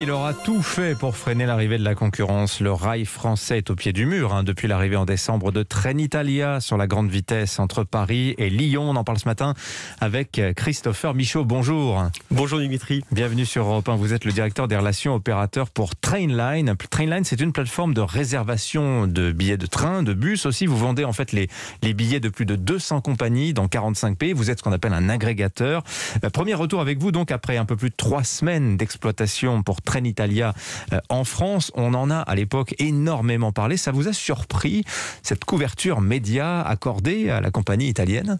Il aura tout fait pour freiner l'arrivée de la concurrence. Le rail français est au pied du mur hein, depuis l'arrivée en décembre de Trenitalia sur la grande vitesse entre Paris et Lyon. On en parle ce matin avec Christopher Michaud. Bonjour. Bonjour Dimitri. Bienvenue sur Europe 1. Vous êtes le directeur des relations opérateurs pour Trainline. Trainline, c'est une plateforme de réservation de billets de train, de bus aussi. Vous vendez en fait les, les billets de plus de 200 compagnies dans 45 pays. Vous êtes ce qu'on appelle un agrégateur. Euh, premier retour avec vous donc après un peu plus de trois semaines d'exploitation pour Trenitalia euh, en France. On en a à l'époque énormément parlé. Ça vous a surpris cette couverture média accordée à la compagnie italienne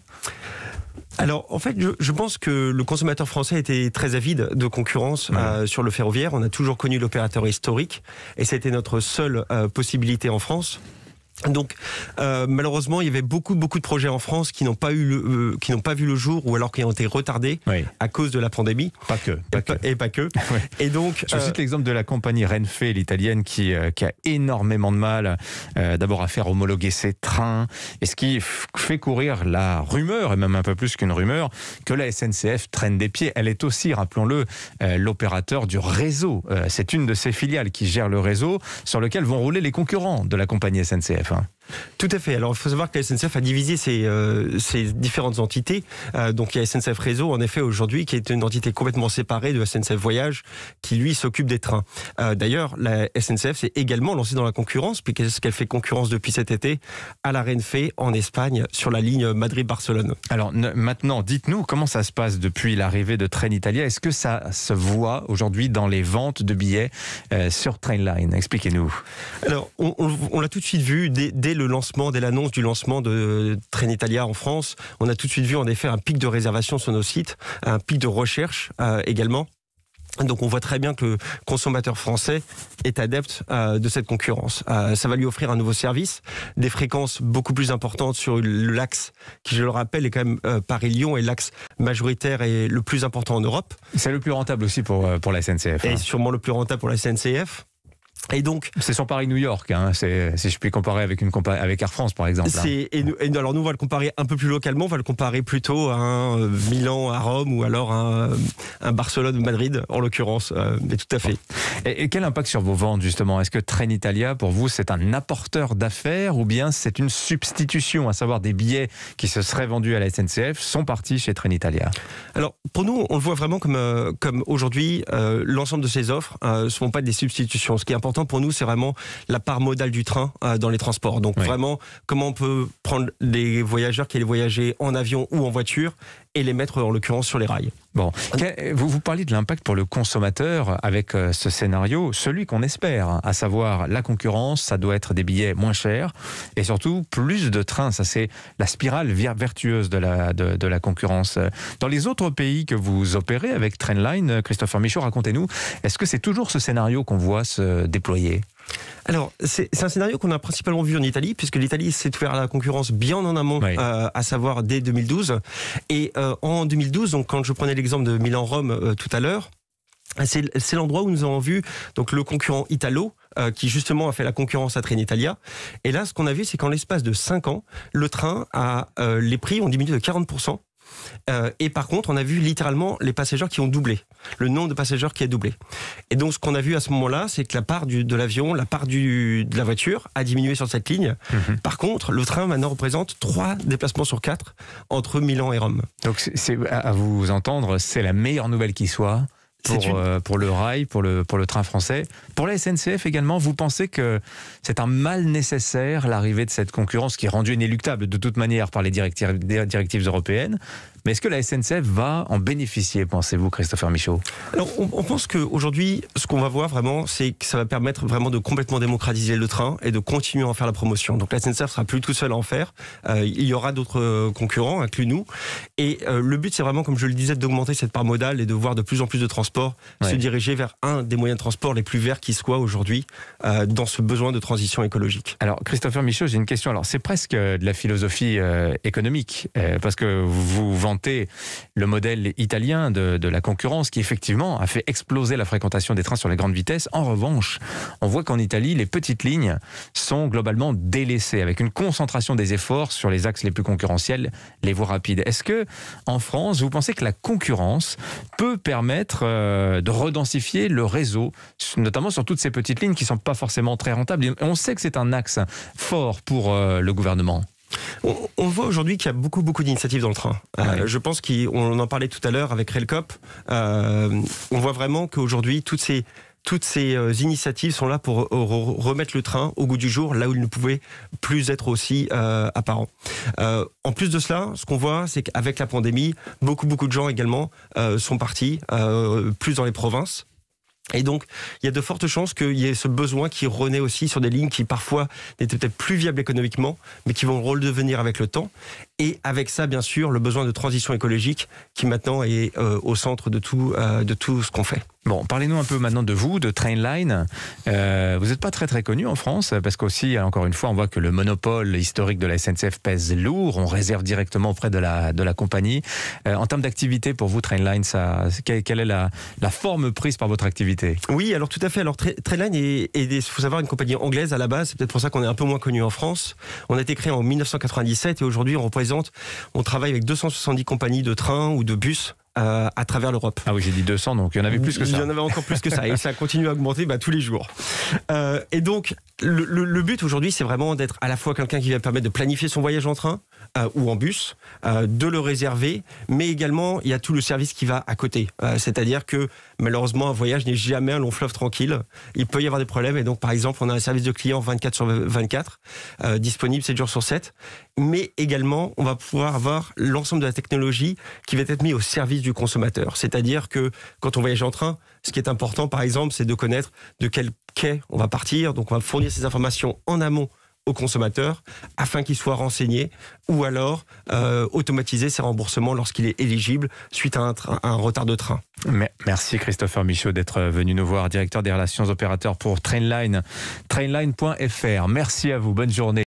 alors, en fait, je, pense que le consommateur français était très avide de concurrence euh, sur le ferroviaire. On a toujours connu l'opérateur historique et c'était notre seule euh, possibilité en France donc euh, malheureusement, il y avait beaucoup beaucoup de projets en France qui n'ont pas eu euh, qui n'ont pas vu le jour ou alors qui ont été retardés à cause de la pandémie. Pas que, et, pas que. Et donc je euh, cite l'exemple de la compagnie Renfe l'italienne qui qui a énormément de mal d'abord à faire homologuer ses trains et ce qui fait courir la rumeur et même un peu plus qu'une rumeur que la SNCF traîne des pieds. Elle est aussi, rappelons-le, l'opérateur du réseau. C'est une de ses filiales qui gère le réseau sur lequel vont rouler les concurrents de la compagnie SNCF. van. Tout à fait. Alors, il faut savoir que la SNCF a divisé ses, euh, différentes entités. Euh, donc, il y a SNCF Réseau, en effet, aujourd'hui, qui est une entité complètement séparée de SNCF Voyage, qui, lui, s'occupe des trains. Euh, d'ailleurs, la SNCF s'est également lancée dans la concurrence, puisqu'elle fait concurrence depuis cet été à la Renfe, en Espagne, sur la ligne Madrid-Barcelone. Alors, maintenant, dites-nous comment ça se passe depuis l'arrivée de Train Italia. Est-ce que ça se voit aujourd'hui dans les ventes de billets sur Trainline Expliquez-nous. Alors, on, l'a tout de suite vu dès, le le lancement, dès l'annonce du lancement de Italia en France, on a tout de suite vu en effet un pic de réservation sur nos sites, un pic de recherche euh, également. Donc on voit très bien que le consommateur français est adepte euh, de cette concurrence. Euh, ça va lui offrir un nouveau service, des fréquences beaucoup plus importantes sur l'axe qui, je le rappelle, est quand même Paris-Lyon et l'axe majoritaire et le plus important en Europe. C'est le plus rentable aussi pour, pour la SNCF. Et hein. sûrement le plus rentable pour la SNCF. Et donc, c'est sur Paris-New York, hein, si je puis comparer avec, une avec Air France par exemple. Hein. alors nous, on va le comparer un peu plus localement, on va le comparer plutôt à un euh, Milan à Rome ou alors un, un Barcelone Madrid en l'occurrence, euh, mais tout à fait. Et, quel impact sur vos ventes justement Est-ce que Trenitalia pour vous c'est un apporteur d'affaires ou bien c'est une substitution, à savoir des billets qui se seraient vendus à la SNCF sont partis chez Trenitalia Alors pour nous, on le voit vraiment comme, euh, comme aujourd'hui, l'ensemble de ces offres ne sont pas des substitutions. Ce qui est pour nous, c'est vraiment la part modale du train euh, dans les transports. Donc vraiment, comment on peut prendre les voyageurs qui allaient voyager en avion ou en voiture et les mettre en l'occurrence sur les rails. Bon, vous vous parlez de l'impact pour le consommateur avec euh, ce scénario, celui qu'on espère, hein, à savoir la concurrence, ça doit être des billets moins chers et surtout plus de trains. Ça c'est la spirale vertueuse de la de, la concurrence. Dans les autres pays que vous opérez avec Trendline, euh, Christopher Michaud, racontez-nous, est-ce que c'est toujours ce scénario qu'on voit se déployer alors, c'est un scénario qu'on a principalement vu en Italie, puisque l'Italie s'est ouverte à la concurrence bien en amont, euh, à savoir dès 2012. Et euh, en 2012, donc, quand je prenais l'exemple de Milan-Rome euh, tout à l'heure, c'est l'endroit où nous avons vu donc le concurrent Italo qui justement a fait la concurrence à Trenitalia. Et là, ce qu'on a vu, c'est qu'en l'espace de 5 ans, le train a les prix ont diminué de 40 euh, et par contre, on a vu littéralement les passagers qui ont doublé, le nombre de passagers qui a doublé. Et donc, ce qu'on a vu à ce moment-là, c'est que la part de l'avion, la part de la voiture a diminué sur cette ligne. Mhm. Par contre, le train maintenant représente trois déplacements sur quatre entre Milan et Rome. Donc, c'est, à vous entendre, c'est la meilleure nouvelle qui soit. Euh, pour, le rail, pour le, pour le train français. Pour la SNCF également, vous pensez que c'est un mal nécessaire l'arrivée de cette concurrence qui est rendue inéluctable de toute manière par les directives européennes mais est-ce que la SNCF va en bénéficier, pensez-vous, Christopher Michaud Alors, on, pense pense qu'aujourd'hui, ce qu'on va voir vraiment, c'est que ça va permettre vraiment de complètement démocratiser le train et de continuer à en faire la promotion. Donc, la SNCF sera plus tout seul à en faire. Euh, il y aura d'autres euh, concurrents, inclus nous. Et euh, le but, c'est vraiment, comme je le disais, d'augmenter cette part modale et de voir de plus en plus de transports se diriger vers un des moyens de transport les plus verts qui soit aujourd'hui dans ce besoin de transition écologique. Alors, Christopher Michaud, j'ai une question. Alors, c'est presque de la philosophie économique, parce que vous vendez le modèle italien de, la concurrence qui effectivement a fait exploser la fréquentation des trains sur les grandes vitesses. En revanche, on voit qu'en Italie, les petites lignes sont globalement délaissées avec une concentration des efforts sur les axes les plus concurrentiels, les voies rapides. Est-ce que en France, vous pensez que la concurrence peut permettre euh, de redensifier le réseau, notamment sur toutes ces petites lignes qui ne sont pas forcément très rentables. on sait que c'est un axe fort pour euh, le gouvernement. On, voit aujourd'hui qu'il y a beaucoup, beaucoup d'initiatives dans le train. Euh, je pense qu'on en parlait tout à l'heure avec Railcop. Euh, on voit vraiment qu'aujourd'hui, toutes ces toutes ces euh, initiatives sont là pour remettre le train au goût du jour, là où il ne pouvait plus être aussi apparent. en plus de cela, ce qu'on voit, c'est qu'avec la pandémie, beaucoup, beaucoup de gens également sont partis, plus dans les provinces. Et donc, il y a de fortes chances qu'il y ait ce besoin qui renaît aussi sur des lignes qui parfois n'étaient peut-être plus viables économiquement, mais qui vont redevenir avec le temps. Et avec ça, bien sûr, le besoin de transition écologique qui maintenant est euh, au centre de tout, euh, de tout ce qu'on fait. Bon, parlez-nous un peu maintenant de vous, de Trainline. Euh, vous n'êtes pas très très connu en France parce qu'aussi, encore une fois, on voit que le monopole historique de la SNCF pèse lourd. On réserve directement auprès de la, de la compagnie. Euh, en termes d'activité, pour vous, Trainline, ça, quelle est la, la forme prise par votre activité Oui, alors tout à fait. Alors Trainline est, il faut savoir, une compagnie anglaise à la base. C'est peut-être pour ça qu'on est un peu moins connu en France. On a été créé en 1997 et aujourd'hui, on représente, on travaille avec 270 compagnies de trains ou de bus euh, à travers l'Europe. Ah oui, j'ai dit 200, donc il y en avait plus que ça. Il y en avait encore plus que ça, et ça continue à augmenter bah, tous les jours. Euh, et donc, le, but aujourd'hui, c'est vraiment d'être à la fois quelqu'un qui va permettre de planifier son voyage en train euh, ou en bus, de le réserver, mais également, il y a tout le service qui va à côté. C'est-à-dire que, malheureusement, un voyage n'est jamais un long fleuve tranquille. Il peut y avoir des problèmes, et donc, par exemple, on a un service de client 24 sur 24, disponible 7 jours sur 7, mais également, on va pouvoir avoir l'ensemble de la technologie qui va être mise au service du du consommateur. C'est-à-dire que quand on voyage en train, ce qui est important, par exemple, c'est de connaître de quel quai on va partir. Donc, on va fournir ces informations en amont au consommateur, afin qu'il soit renseigné ou alors euh, automatiser ses remboursements lorsqu'il est éligible suite à un, un, retard de train. Merci Christopher Michaud d'être venu nous voir, directeur des relations opérateurs pour Trainline, trainline.fr. Merci à vous, bonne journée.